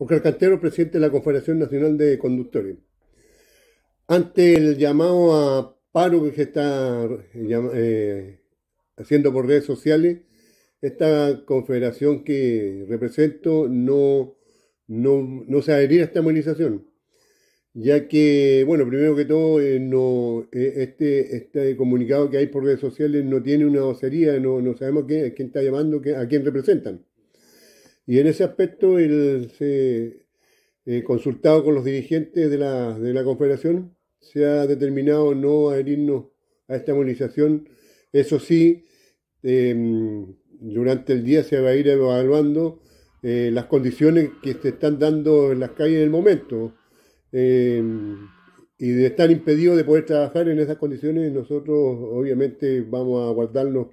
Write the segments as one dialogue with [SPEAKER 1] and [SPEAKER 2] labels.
[SPEAKER 1] Oscar Cantero, presidente de la Confederación Nacional de Conductores. Ante el llamado a paro que se está eh, eh, haciendo por redes sociales, esta confederación que represento no, no, se adhería a esta movilización, ya que, bueno, primero que todo, eh, este, este, comunicado que hay por redes sociales no tiene una vocería, no, sabemos a quién está llamando, a quién representan. Y en ese aspecto él se, eh, consultado con los dirigentes de la, Confederación, se ha determinado no adherirnos a esta movilización. Eso sí, em, durante el día se va a ir evaluando eh, las condiciones que se están dando en las calles en el momento. Em, y de estar impedidos de poder trabajar en esas condiciones, nosotros obviamente vamos a guardarnos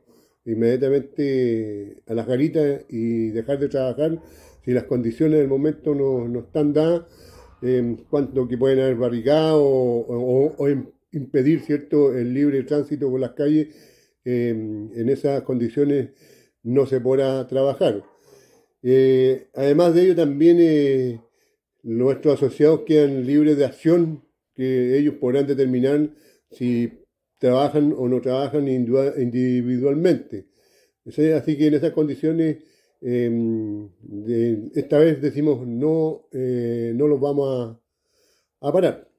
[SPEAKER 1] inmediatamente a las garitas y dejar de trabajar si las condiciones del momento no, están dadas, en cuanto que pueden haber barricado o, impedir cierto el libre tránsito por las calles, en esas condiciones no se podrá trabajar. Eh, además de ello, también eh, nuestros asociados quedan libres de acción que ellos podrán determinar si trabajan o no trabajan individualmente. Así que en esas condiciones, em, esta vez decimos no, eh, no los vamos a parar.